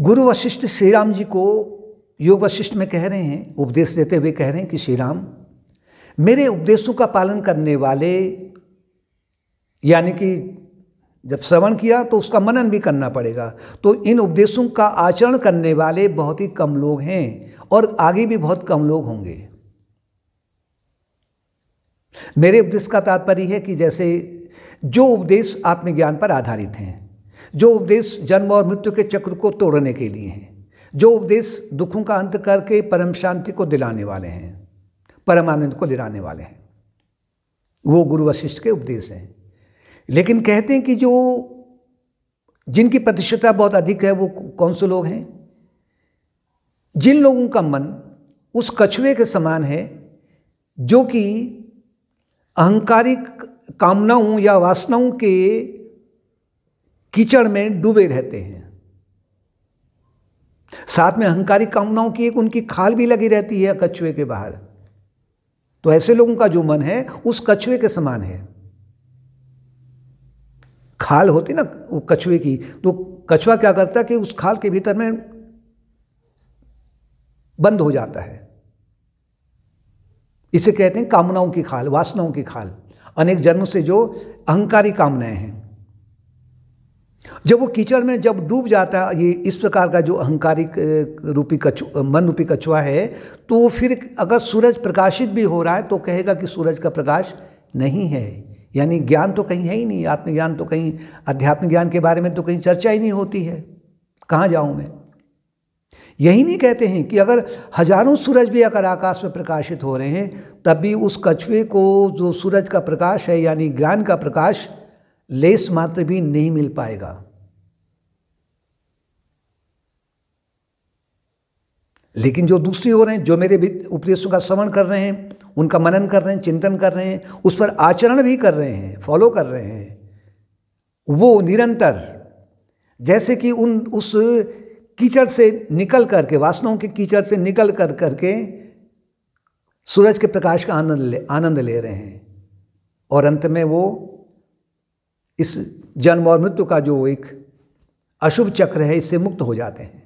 गुरु वशिष्ठ श्री राम जी को योग वशिष्ठ में कह रहे हैं उपदेश देते हुए कह रहे हैं कि श्री राम मेरे उपदेशों का पालन करने वाले यानी कि जब श्रवण किया तो उसका मनन भी करना पड़ेगा तो इन उपदेशों का आचरण करने वाले बहुत ही कम लोग हैं और आगे भी बहुत कम लोग होंगे मेरे उपदेश का तात्पर्य है कि जैसे जो उपदेश आत्मज्ञान पर आधारित हैं जो उपदेश जन्म और मृत्यु के चक्र को तोड़ने के लिए हैं जो उपदेश दुखों का अंत करके परम शांति को दिलाने वाले हैं परमानंद को दिलाने वाले हैं वो गुरु वशिष्ठ के उपदेश हैं लेकिन कहते हैं कि जो जिनकी प्रतिष्ठता बहुत अधिक है वो कौन से लोग हैं जिन लोगों का मन उस कछुए के समान है जो कि अहंकारिक कामनाओं या वासनाओं के कीचड़ में डूबे रहते हैं साथ में अहंकारी कामनाओं की एक उनकी खाल भी लगी रहती है कछुए के बाहर तो ऐसे लोगों का जो मन है उस कछुए के समान है खाल होती ना वो कछुए की तो कछुआ क्या करता है कि उस खाल के भीतर में बंद हो जाता है इसे कहते हैं कामनाओं की खाल वासनाओं की खाल अनेक जन्म से जो अहंकारी कामनाएं हैं जब वो कीचड़ में जब डूब जाता है ये इस प्रकार का जो अहंकारिक रूपी कछु मन रूपी कछुआ है तो वो फिर अगर सूरज प्रकाशित भी हो रहा है तो कहेगा कि सूरज का प्रकाश नहीं है यानी ज्ञान तो कहीं है ही नहीं आत्मज्ञान तो कहीं अध्यात्म ज्ञान के बारे में तो कहीं चर्चा ही नहीं होती है कहाँ जाऊँ मैं यही नहीं कहते हैं कि अगर हजारों सूरज भी अगर आकाश में प्रकाशित हो रहे हैं तब भी उस कछुए को जो सूरज का प्रकाश है यानी ज्ञान का प्रकाश लेस मात्र भी नहीं मिल पाएगा लेकिन जो दूसरी ओर हैं जो मेरे उपदेशों का श्रवण कर रहे हैं उनका मनन कर रहे हैं चिंतन कर रहे हैं उस पर आचरण भी कर रहे हैं फॉलो कर रहे हैं वो निरंतर जैसे कि उन उस कीचड़ से निकल करके वासनाओं के कीचड़ से निकल कर करके सूरज के प्रकाश का आनंद ले आनंद ले रहे हैं और अंत में वो इस जन्म और मृत्यु का जो एक अशुभ चक्र है इससे मुक्त हो जाते हैं